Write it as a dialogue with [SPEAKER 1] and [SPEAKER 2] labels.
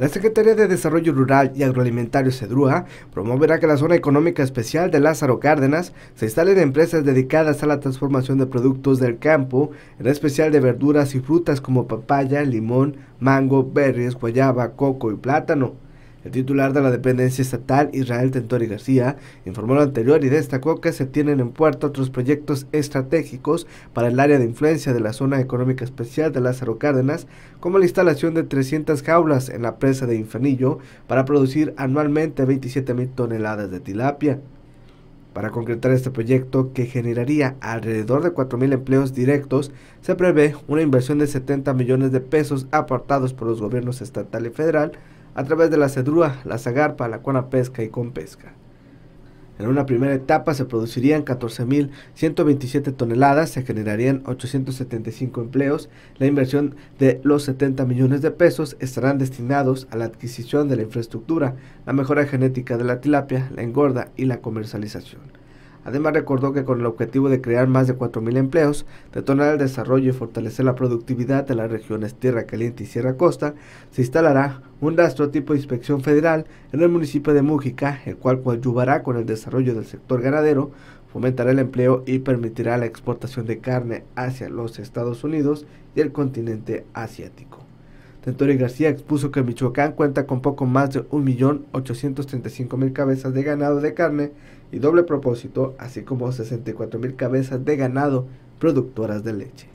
[SPEAKER 1] La Secretaría de Desarrollo Rural y Agroalimentario CEDRUA, promoverá que la zona económica especial de Lázaro Cárdenas se instalen empresas dedicadas a la transformación de productos del campo, en especial de verduras y frutas como papaya, limón, mango, berries, guayaba, coco y plátano. El titular de la dependencia estatal, Israel Tentori García, informó lo anterior y destacó que se tienen en puerta otros proyectos estratégicos para el área de influencia de la zona económica especial de Lázaro Cárdenas, como la instalación de 300 jaulas en la presa de Infanillo para producir anualmente 27 mil toneladas de tilapia. Para concretar este proyecto, que generaría alrededor de 4.000 empleos directos, se prevé una inversión de 70 millones de pesos aportados por los gobiernos estatal y federal a través de la cedrúa, la zagarpa, la Pesca y con pesca. En una primera etapa se producirían 14.127 toneladas, se generarían 875 empleos, la inversión de los 70 millones de pesos estarán destinados a la adquisición de la infraestructura, la mejora genética de la tilapia, la engorda y la comercialización. Además recordó que con el objetivo de crear más de 4.000 empleos, detonar el desarrollo y fortalecer la productividad de las regiones Tierra Caliente y Sierra Costa, se instalará un rastro tipo inspección federal en el municipio de Mújica, el cual coadyuvará con el desarrollo del sector ganadero, fomentará el empleo y permitirá la exportación de carne hacia los Estados Unidos y el continente asiático. Tentori García expuso que Michoacán cuenta con poco más de 1.835.000 cabezas de ganado de carne y doble propósito, así como 64.000 cabezas de ganado productoras de leche.